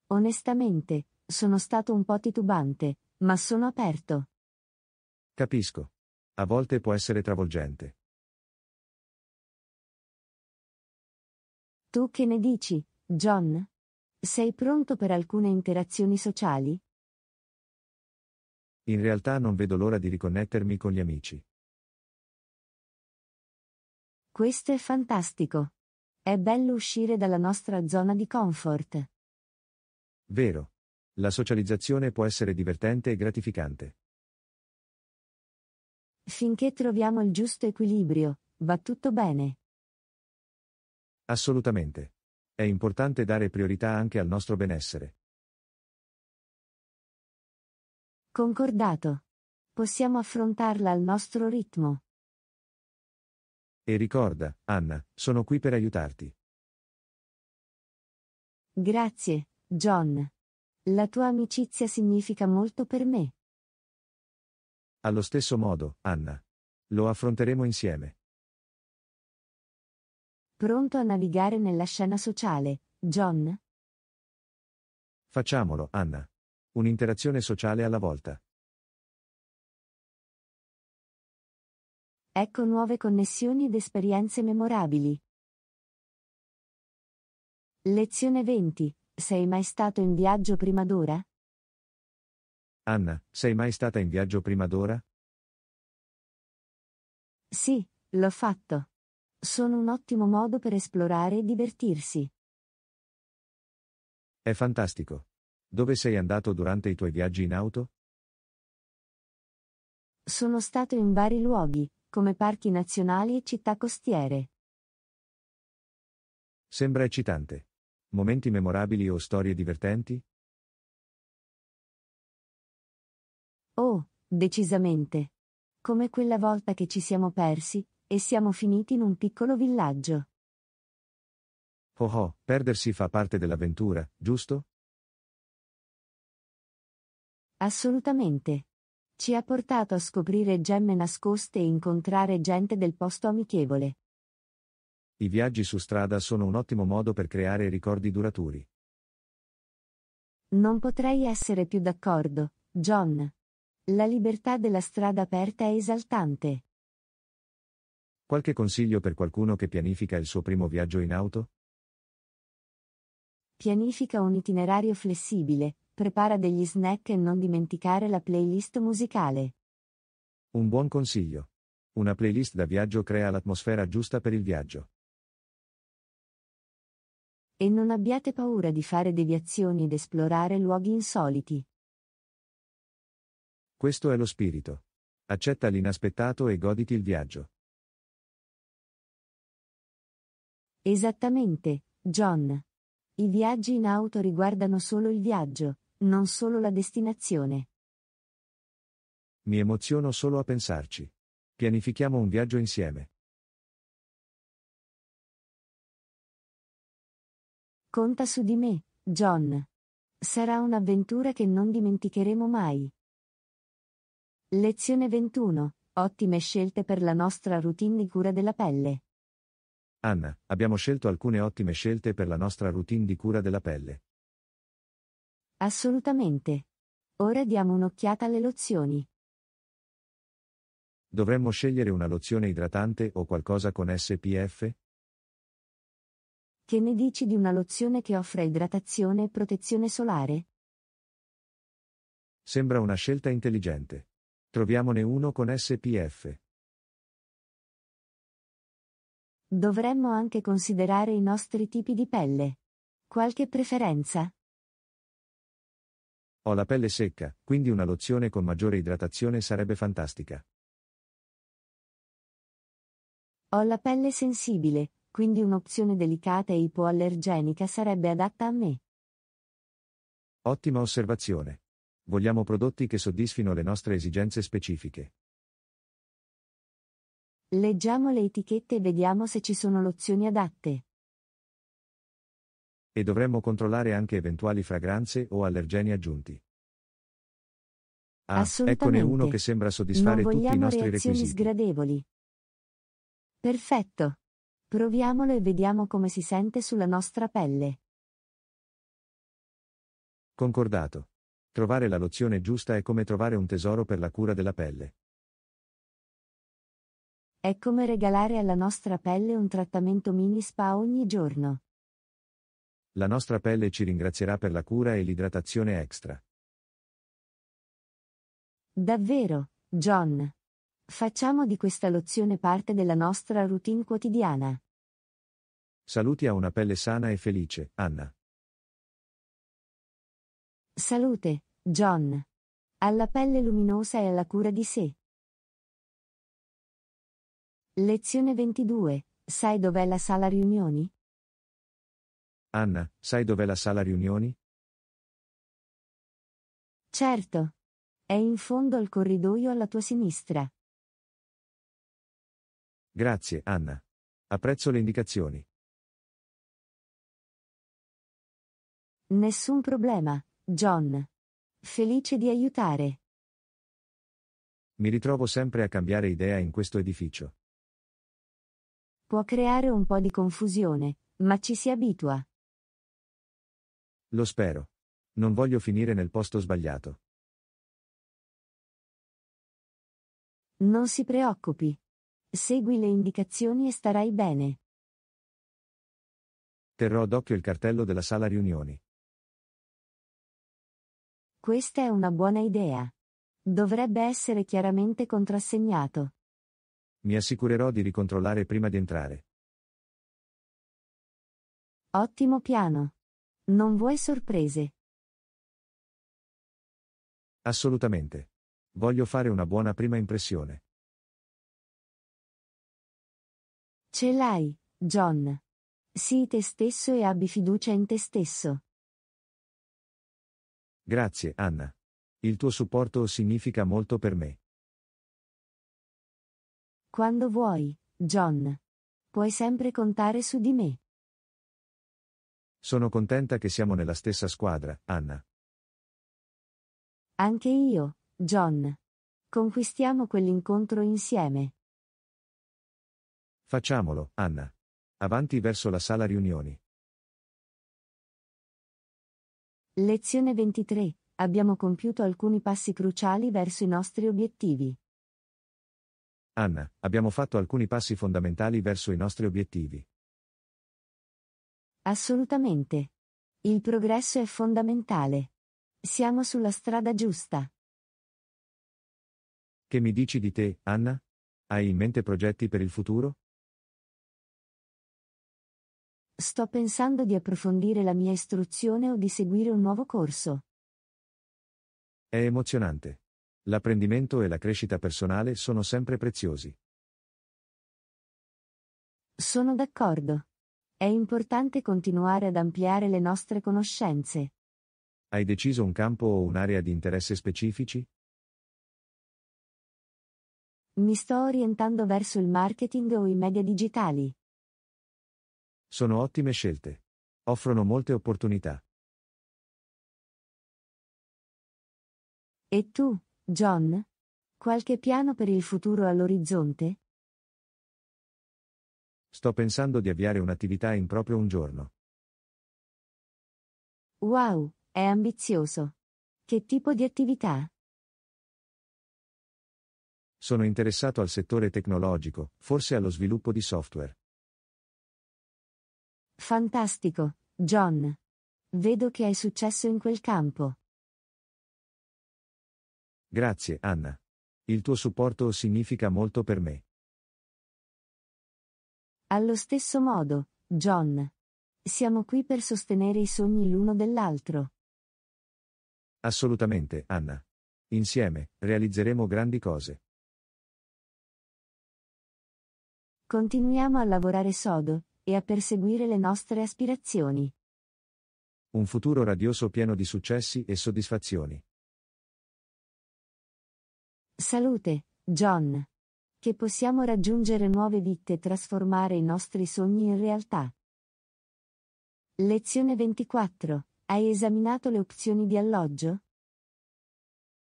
Onestamente, sono stato un po' titubante, ma sono aperto. Capisco. A volte può essere travolgente. Tu che ne dici, John? Sei pronto per alcune interazioni sociali? In realtà non vedo l'ora di riconnettermi con gli amici. Questo è fantastico. È bello uscire dalla nostra zona di comfort. Vero. La socializzazione può essere divertente e gratificante. Finché troviamo il giusto equilibrio, va tutto bene. Assolutamente. È importante dare priorità anche al nostro benessere. Concordato. Possiamo affrontarla al nostro ritmo. E ricorda, Anna, sono qui per aiutarti. Grazie, John. La tua amicizia significa molto per me. Allo stesso modo, Anna. Lo affronteremo insieme. Pronto a navigare nella scena sociale, John? Facciamolo, Anna. Un'interazione sociale alla volta. Ecco nuove connessioni ed esperienze memorabili. Lezione 20. Sei mai stato in viaggio prima d'ora? Anna, sei mai stata in viaggio prima d'ora? Sì, l'ho fatto. Sono un ottimo modo per esplorare e divertirsi. È fantastico. Dove sei andato durante i tuoi viaggi in auto? Sono stato in vari luoghi, come parchi nazionali e città costiere. Sembra eccitante. Momenti memorabili o storie divertenti? Oh, decisamente. Come quella volta che ci siamo persi, e siamo finiti in un piccolo villaggio. Oh oh, perdersi fa parte dell'avventura, giusto? Assolutamente. Ci ha portato a scoprire gemme nascoste e incontrare gente del posto amichevole. I viaggi su strada sono un ottimo modo per creare ricordi duraturi. Non potrei essere più d'accordo, John. La libertà della strada aperta è esaltante. Qualche consiglio per qualcuno che pianifica il suo primo viaggio in auto? Pianifica un itinerario flessibile, prepara degli snack e non dimenticare la playlist musicale. Un buon consiglio. Una playlist da viaggio crea l'atmosfera giusta per il viaggio. E non abbiate paura di fare deviazioni ed esplorare luoghi insoliti. Questo è lo spirito. Accetta l'inaspettato e goditi il viaggio. Esattamente, John. I viaggi in auto riguardano solo il viaggio, non solo la destinazione. Mi emoziono solo a pensarci. Pianifichiamo un viaggio insieme. Conta su di me, John. Sarà un'avventura che non dimenticheremo mai. Lezione 21. Ottime scelte per la nostra routine di cura della pelle. Anna, abbiamo scelto alcune ottime scelte per la nostra routine di cura della pelle. Assolutamente. Ora diamo un'occhiata alle lozioni. Dovremmo scegliere una lozione idratante o qualcosa con SPF? Che ne dici di una lozione che offra idratazione e protezione solare? Sembra una scelta intelligente. Troviamone uno con SPF. Dovremmo anche considerare i nostri tipi di pelle. Qualche preferenza? Ho la pelle secca, quindi una lozione con maggiore idratazione sarebbe fantastica. Ho la pelle sensibile, quindi un'opzione delicata e ipoallergenica sarebbe adatta a me. Ottima osservazione. Vogliamo prodotti che soddisfino le nostre esigenze specifiche. Leggiamo le etichette e vediamo se ci sono lozioni adatte. E dovremmo controllare anche eventuali fragranze o allergeni aggiunti. Ah, eccone uno che sembra soddisfare non tutti i nostri requisiti. sgradevoli. Perfetto. Proviamolo e vediamo come si sente sulla nostra pelle. Concordato. Trovare la lozione giusta è come trovare un tesoro per la cura della pelle. È come regalare alla nostra pelle un trattamento mini spa ogni giorno. La nostra pelle ci ringrazierà per la cura e l'idratazione extra. Davvero, John. Facciamo di questa lozione parte della nostra routine quotidiana. Saluti a una pelle sana e felice, Anna. Salute, John. Alla pelle luminosa e alla cura di sé. Lezione 22. Sai dov'è la sala riunioni? Anna, sai dov'è la sala riunioni? Certo. È in fondo al corridoio alla tua sinistra. Grazie, Anna. Apprezzo le indicazioni. Nessun problema, John. Felice di aiutare. Mi ritrovo sempre a cambiare idea in questo edificio. Può creare un po' di confusione, ma ci si abitua. Lo spero. Non voglio finire nel posto sbagliato. Non si preoccupi. Segui le indicazioni e starai bene. Terrò d'occhio il cartello della sala riunioni. Questa è una buona idea. Dovrebbe essere chiaramente contrassegnato. Mi assicurerò di ricontrollare prima di entrare. Ottimo piano. Non vuoi sorprese. Assolutamente. Voglio fare una buona prima impressione. Ce l'hai, John. Sii te stesso e abbi fiducia in te stesso. Grazie, Anna. Il tuo supporto significa molto per me. Quando vuoi, John. Puoi sempre contare su di me. Sono contenta che siamo nella stessa squadra, Anna. Anche io, John. Conquistiamo quell'incontro insieme. Facciamolo, Anna. Avanti verso la sala riunioni. Lezione 23. Abbiamo compiuto alcuni passi cruciali verso i nostri obiettivi. Anna, abbiamo fatto alcuni passi fondamentali verso i nostri obiettivi. Assolutamente. Il progresso è fondamentale. Siamo sulla strada giusta. Che mi dici di te, Anna? Hai in mente progetti per il futuro? Sto pensando di approfondire la mia istruzione o di seguire un nuovo corso. È emozionante. L'apprendimento e la crescita personale sono sempre preziosi. Sono d'accordo. È importante continuare ad ampliare le nostre conoscenze. Hai deciso un campo o un'area di interesse specifici? Mi sto orientando verso il marketing o i media digitali. Sono ottime scelte. Offrono molte opportunità. E tu, John? Qualche piano per il futuro all'orizzonte? Sto pensando di avviare un'attività in proprio un giorno. Wow, è ambizioso. Che tipo di attività? Sono interessato al settore tecnologico, forse allo sviluppo di software. Fantastico, John. Vedo che hai successo in quel campo. Grazie, Anna. Il tuo supporto significa molto per me. Allo stesso modo, John. Siamo qui per sostenere i sogni l'uno dell'altro. Assolutamente, Anna. Insieme, realizzeremo grandi cose. Continuiamo a lavorare sodo e a perseguire le nostre aspirazioni. Un futuro radioso pieno di successi e soddisfazioni. Salute, John che possiamo raggiungere nuove vite e trasformare i nostri sogni in realtà. Lezione 24. Hai esaminato le opzioni di alloggio?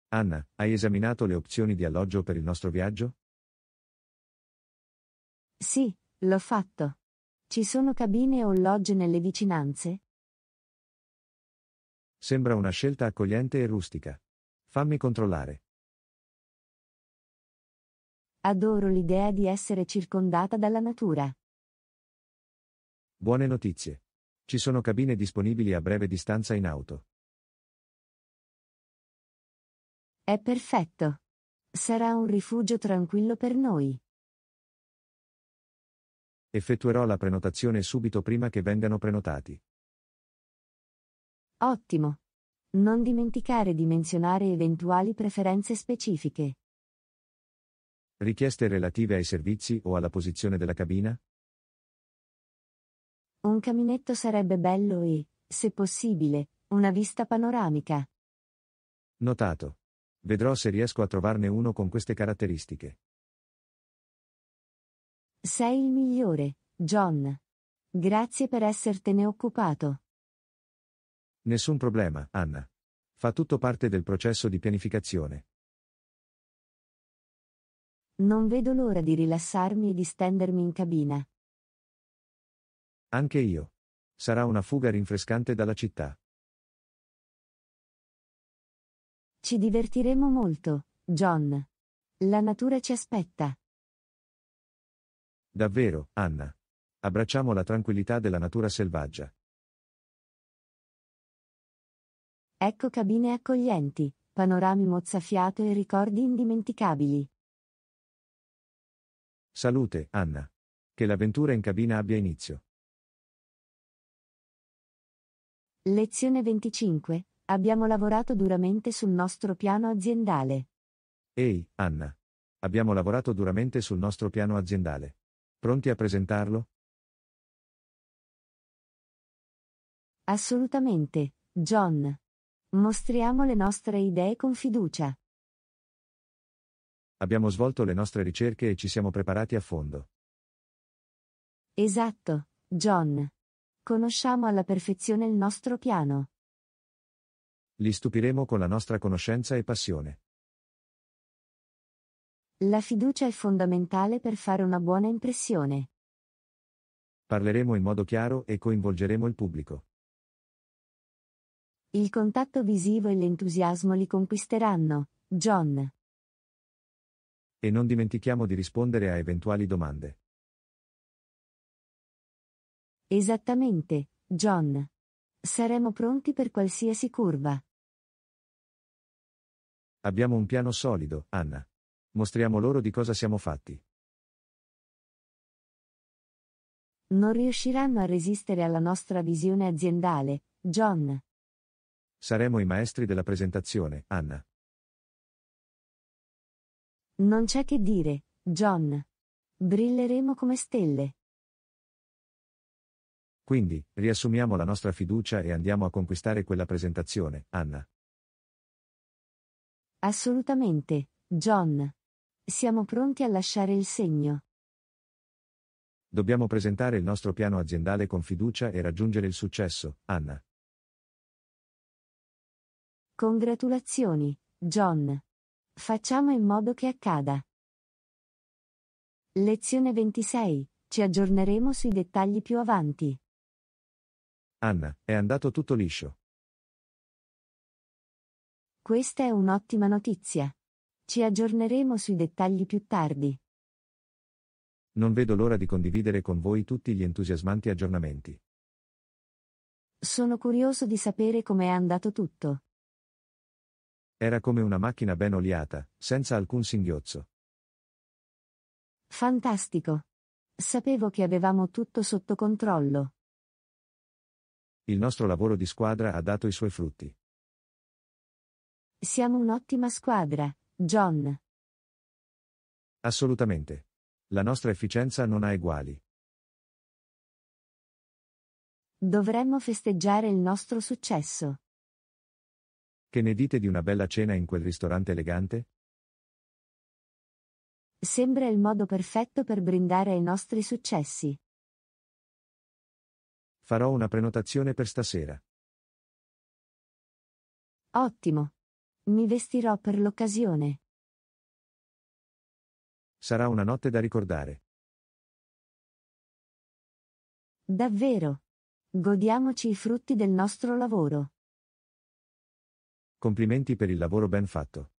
Anna, hai esaminato le opzioni di alloggio per il nostro viaggio? Sì, l'ho fatto. Ci sono cabine o logge nelle vicinanze? Sembra una scelta accogliente e rustica. Fammi controllare. Adoro l'idea di essere circondata dalla natura. Buone notizie. Ci sono cabine disponibili a breve distanza in auto. È perfetto. Sarà un rifugio tranquillo per noi. Effettuerò la prenotazione subito prima che vengano prenotati. Ottimo. Non dimenticare di menzionare eventuali preferenze specifiche. Richieste relative ai servizi o alla posizione della cabina? Un caminetto sarebbe bello e, se possibile, una vista panoramica. Notato. Vedrò se riesco a trovarne uno con queste caratteristiche. Sei il migliore, John. Grazie per essertene occupato. Nessun problema, Anna. Fa tutto parte del processo di pianificazione. Non vedo l'ora di rilassarmi e di stendermi in cabina. Anche io. Sarà una fuga rinfrescante dalla città. Ci divertiremo molto, John. La natura ci aspetta. Davvero, Anna. Abbracciamo la tranquillità della natura selvaggia. Ecco cabine accoglienti, panorami mozzafiato e ricordi indimenticabili. Salute, Anna. Che l'avventura in cabina abbia inizio. Lezione 25. Abbiamo lavorato duramente sul nostro piano aziendale. Ehi, Anna. Abbiamo lavorato duramente sul nostro piano aziendale. Pronti a presentarlo? Assolutamente, John. Mostriamo le nostre idee con fiducia. Abbiamo svolto le nostre ricerche e ci siamo preparati a fondo. Esatto, John. Conosciamo alla perfezione il nostro piano. Li stupiremo con la nostra conoscenza e passione. La fiducia è fondamentale per fare una buona impressione. Parleremo in modo chiaro e coinvolgeremo il pubblico. Il contatto visivo e l'entusiasmo li conquisteranno, John. E non dimentichiamo di rispondere a eventuali domande. Esattamente, John. Saremo pronti per qualsiasi curva. Abbiamo un piano solido, Anna. Mostriamo loro di cosa siamo fatti. Non riusciranno a resistere alla nostra visione aziendale, John. Saremo i maestri della presentazione, Anna. Non c'è che dire, John. Brilleremo come stelle. Quindi, riassumiamo la nostra fiducia e andiamo a conquistare quella presentazione, Anna. Assolutamente, John. Siamo pronti a lasciare il segno. Dobbiamo presentare il nostro piano aziendale con fiducia e raggiungere il successo, Anna. Congratulazioni, John. Facciamo in modo che accada. Lezione 26. Ci aggiorneremo sui dettagli più avanti. Anna, è andato tutto liscio. Questa è un'ottima notizia. Ci aggiorneremo sui dettagli più tardi. Non vedo l'ora di condividere con voi tutti gli entusiasmanti aggiornamenti. Sono curioso di sapere com'è andato tutto. Era come una macchina ben oliata, senza alcun singhiozzo. Fantastico. Sapevo che avevamo tutto sotto controllo. Il nostro lavoro di squadra ha dato i suoi frutti. Siamo un'ottima squadra, John. Assolutamente. La nostra efficienza non ha eguali. Dovremmo festeggiare il nostro successo. Che ne dite di una bella cena in quel ristorante elegante? Sembra il modo perfetto per brindare ai nostri successi. Farò una prenotazione per stasera. Ottimo. Mi vestirò per l'occasione. Sarà una notte da ricordare. Davvero. Godiamoci i frutti del nostro lavoro. Complimenti per il lavoro ben fatto.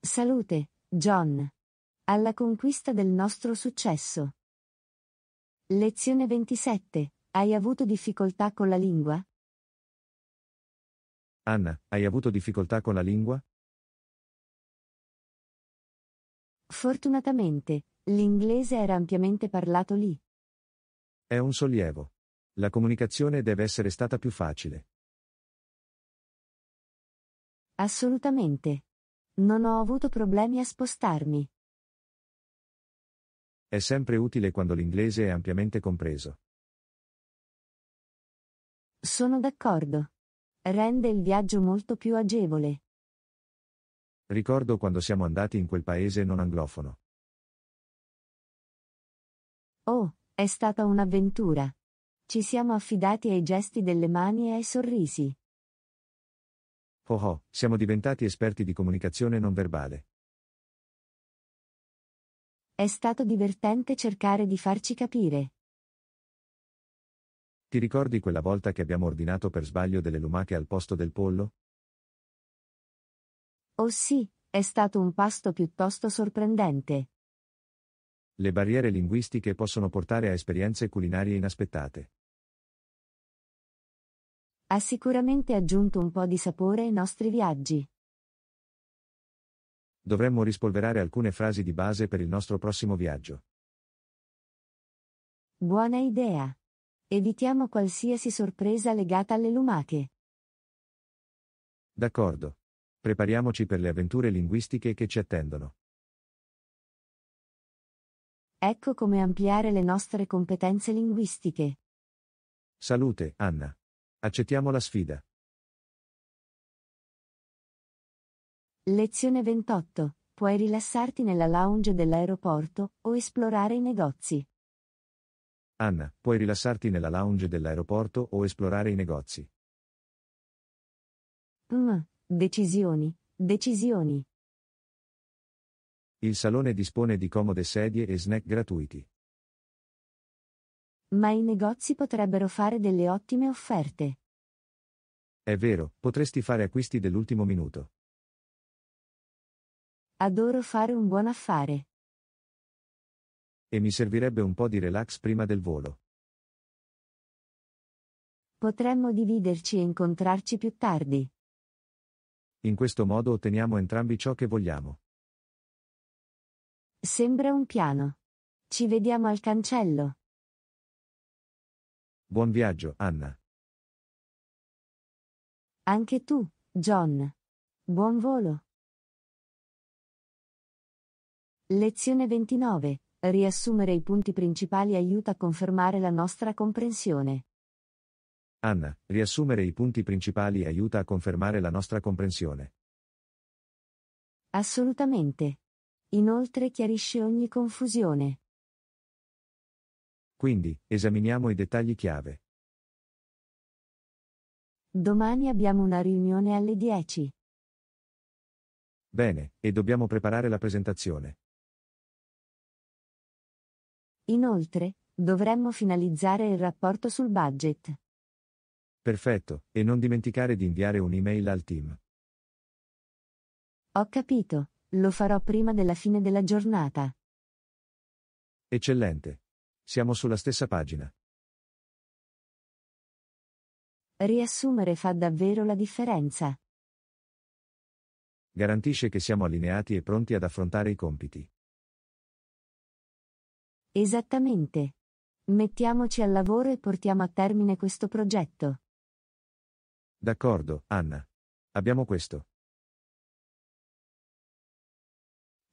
Salute, John. Alla conquista del nostro successo. Lezione 27. Hai avuto difficoltà con la lingua? Anna, hai avuto difficoltà con la lingua? Fortunatamente, l'inglese era ampiamente parlato lì. È un sollievo. La comunicazione deve essere stata più facile. Assolutamente. Non ho avuto problemi a spostarmi. È sempre utile quando l'inglese è ampiamente compreso. Sono d'accordo. Rende il viaggio molto più agevole. Ricordo quando siamo andati in quel paese non anglofono. Oh, è stata un'avventura. Ci siamo affidati ai gesti delle mani e ai sorrisi. Oh oh, siamo diventati esperti di comunicazione non verbale. È stato divertente cercare di farci capire. Ti ricordi quella volta che abbiamo ordinato per sbaglio delle lumache al posto del pollo? Oh sì, è stato un pasto piuttosto sorprendente. Le barriere linguistiche possono portare a esperienze culinarie inaspettate. Ha sicuramente aggiunto un po' di sapore ai nostri viaggi. Dovremmo rispolverare alcune frasi di base per il nostro prossimo viaggio. Buona idea. Evitiamo qualsiasi sorpresa legata alle lumache. D'accordo. Prepariamoci per le avventure linguistiche che ci attendono. Ecco come ampliare le nostre competenze linguistiche. Salute, Anna. Accettiamo la sfida. Lezione 28. Puoi rilassarti nella lounge dell'aeroporto o esplorare i negozi. Anna, puoi rilassarti nella lounge dell'aeroporto o esplorare i negozi. Mm, decisioni, decisioni. Il salone dispone di comode sedie e snack gratuiti. Ma i negozi potrebbero fare delle ottime offerte. È vero, potresti fare acquisti dell'ultimo minuto. Adoro fare un buon affare. E mi servirebbe un po' di relax prima del volo. Potremmo dividerci e incontrarci più tardi. In questo modo otteniamo entrambi ciò che vogliamo. Sembra un piano. Ci vediamo al cancello. Buon viaggio, Anna. Anche tu, John. Buon volo. Lezione 29. Riassumere i punti principali aiuta a confermare la nostra comprensione. Anna, riassumere i punti principali aiuta a confermare la nostra comprensione. Assolutamente. Inoltre chiarisce ogni confusione. Quindi, esaminiamo i dettagli chiave. Domani abbiamo una riunione alle 10. Bene, e dobbiamo preparare la presentazione. Inoltre, dovremmo finalizzare il rapporto sul budget. Perfetto, e non dimenticare di inviare un'email al team. Ho capito, lo farò prima della fine della giornata. Eccellente. Siamo sulla stessa pagina. Riassumere fa davvero la differenza. Garantisce che siamo allineati e pronti ad affrontare i compiti. Esattamente. Mettiamoci al lavoro e portiamo a termine questo progetto. D'accordo, Anna. Abbiamo questo.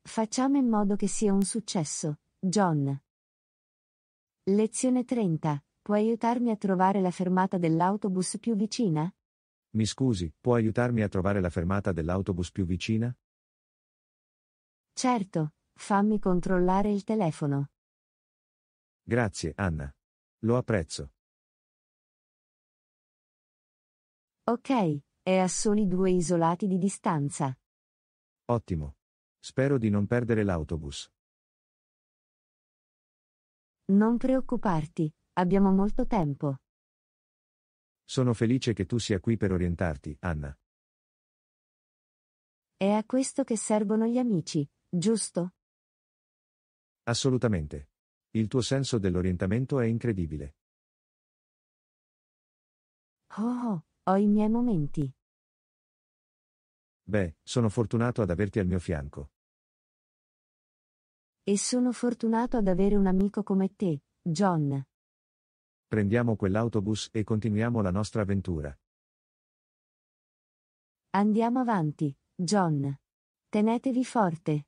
Facciamo in modo che sia un successo, John. Lezione 30. Puoi aiutarmi a trovare la fermata dell'autobus più vicina? Mi scusi, può aiutarmi a trovare la fermata dell'autobus più vicina? Certo, fammi controllare il telefono. Grazie, Anna. Lo apprezzo. Ok, è a soli due isolati di distanza. Ottimo. Spero di non perdere l'autobus. Non preoccuparti, abbiamo molto tempo. Sono felice che tu sia qui per orientarti, Anna. È a questo che servono gli amici, giusto? Assolutamente. Il tuo senso dell'orientamento è incredibile. Oh, ho i miei momenti. Beh, sono fortunato ad averti al mio fianco. E sono fortunato ad avere un amico come te, John. Prendiamo quell'autobus e continuiamo la nostra avventura. Andiamo avanti, John. Tenetevi forte.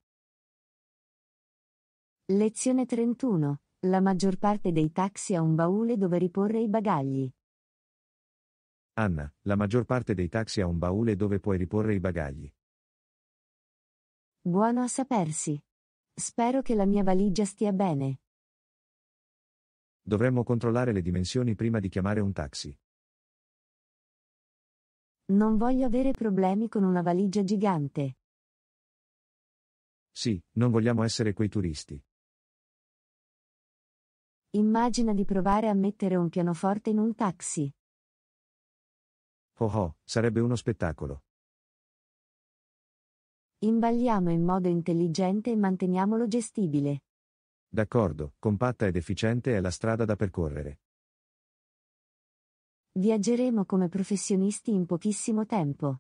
Lezione 31. La maggior parte dei taxi ha un baule dove riporre i bagagli. Anna, la maggior parte dei taxi ha un baule dove puoi riporre i bagagli. Buono a sapersi. Spero che la mia valigia stia bene. Dovremmo controllare le dimensioni prima di chiamare un taxi. Non voglio avere problemi con una valigia gigante. Sì, non vogliamo essere quei turisti. Immagina di provare a mettere un pianoforte in un taxi. Oh oh, sarebbe uno spettacolo. Imballiamo in modo intelligente e manteniamolo gestibile. D'accordo, compatta ed efficiente è la strada da percorrere. Viaggeremo come professionisti in pochissimo tempo.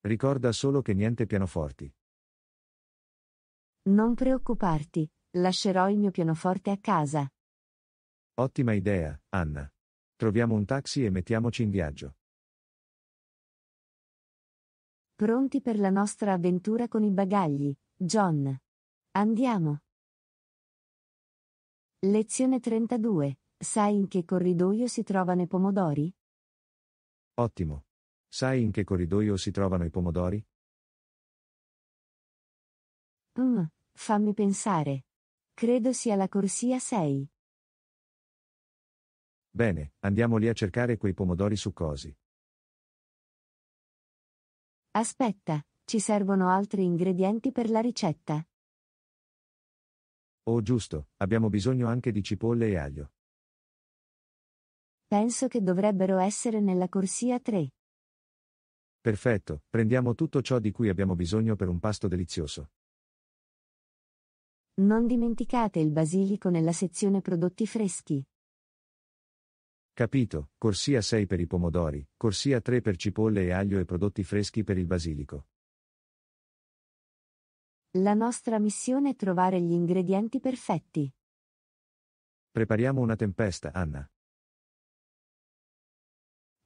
Ricorda solo che niente pianoforti. Non preoccuparti, lascerò il mio pianoforte a casa. Ottima idea, Anna. Troviamo un taxi e mettiamoci in viaggio. Pronti per la nostra avventura con i bagagli, John. Andiamo. Lezione 32. Sai in che corridoio si trovano i pomodori? Ottimo. Sai in che corridoio si trovano i pomodori? Mm, fammi pensare. Credo sia la corsia 6. Bene, andiamo lì a cercare quei pomodori succosi. Aspetta, ci servono altri ingredienti per la ricetta. Oh giusto, abbiamo bisogno anche di cipolle e aglio. Penso che dovrebbero essere nella corsia 3. Perfetto, prendiamo tutto ciò di cui abbiamo bisogno per un pasto delizioso. Non dimenticate il basilico nella sezione prodotti freschi. Capito, corsia 6 per i pomodori, corsia 3 per cipolle e aglio e prodotti freschi per il basilico. La nostra missione è trovare gli ingredienti perfetti. Prepariamo una tempesta, Anna.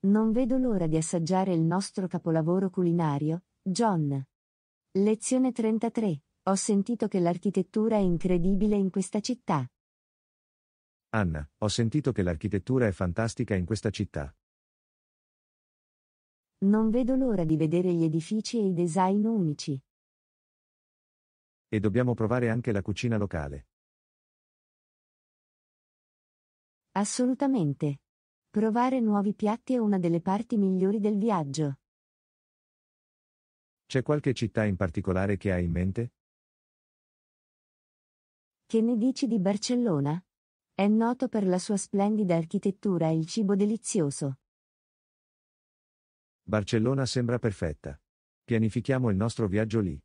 Non vedo l'ora di assaggiare il nostro capolavoro culinario, John. Lezione 33. Ho sentito che l'architettura è incredibile in questa città. Anna, ho sentito che l'architettura è fantastica in questa città. Non vedo l'ora di vedere gli edifici e i design unici. E dobbiamo provare anche la cucina locale. Assolutamente. Provare nuovi piatti è una delle parti migliori del viaggio. C'è qualche città in particolare che hai in mente? Che ne dici di Barcellona? È noto per la sua splendida architettura e il cibo delizioso. Barcellona sembra perfetta. Pianifichiamo il nostro viaggio lì.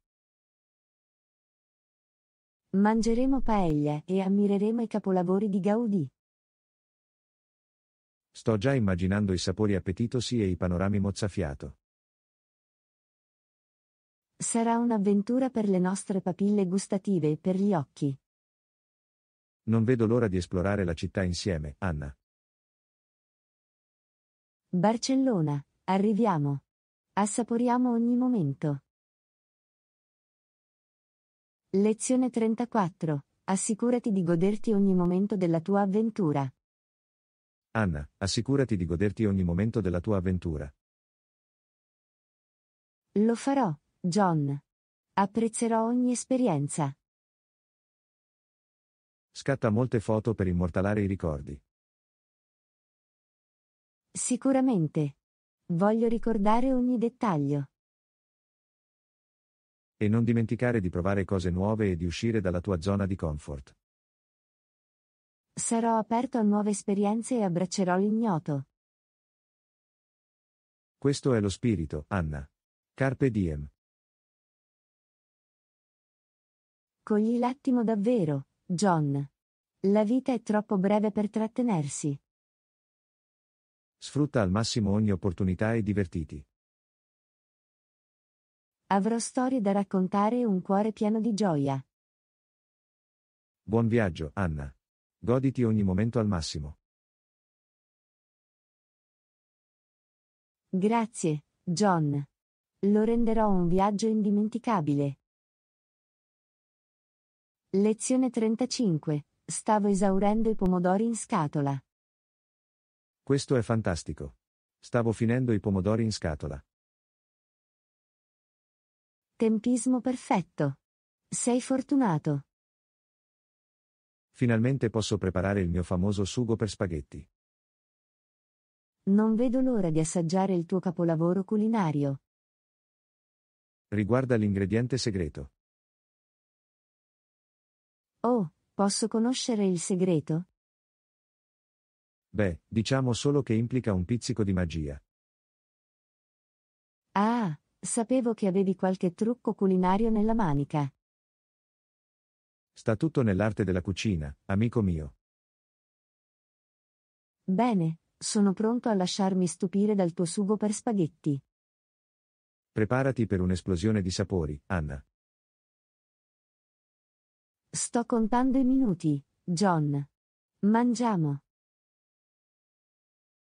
Mangeremo paella e ammireremo i capolavori di Gaudì. Sto già immaginando i sapori appetitosi e i panorami mozzafiato. Sarà un'avventura per le nostre papille gustative e per gli occhi. Non vedo l'ora di esplorare la città insieme, Anna. Barcellona, arriviamo. Assaporiamo ogni momento. Lezione 34. Assicurati di goderti ogni momento della tua avventura. Anna, assicurati di goderti ogni momento della tua avventura. Lo farò, John. Apprezzerò ogni esperienza. Scatta molte foto per immortalare i ricordi. Sicuramente. Voglio ricordare ogni dettaglio. E non dimenticare di provare cose nuove e di uscire dalla tua zona di comfort. Sarò aperto a nuove esperienze e abbraccerò l'ignoto. Questo è lo spirito, Anna. Carpe diem. Cogli l'attimo davvero. John. La vita è troppo breve per trattenersi. Sfrutta al massimo ogni opportunità e divertiti. Avrò storie da raccontare e un cuore pieno di gioia. Buon viaggio, Anna. Goditi ogni momento al massimo. Grazie, John. Lo renderò un viaggio indimenticabile. Lezione 35. Stavo esaurendo i pomodori in scatola. Questo è fantastico. Stavo finendo i pomodori in scatola. Tempismo perfetto. Sei fortunato. Finalmente posso preparare il mio famoso sugo per spaghetti. Non vedo l'ora di assaggiare il tuo capolavoro culinario. Riguarda l'ingrediente segreto. Oh, posso conoscere il segreto? Beh, diciamo solo che implica un pizzico di magia. Ah, sapevo che avevi qualche trucco culinario nella manica. Sta tutto nell'arte della cucina, amico mio. Bene, sono pronto a lasciarmi stupire dal tuo sugo per spaghetti. Preparati per un'esplosione di sapori, Anna. Sto contando i minuti, John. Mangiamo.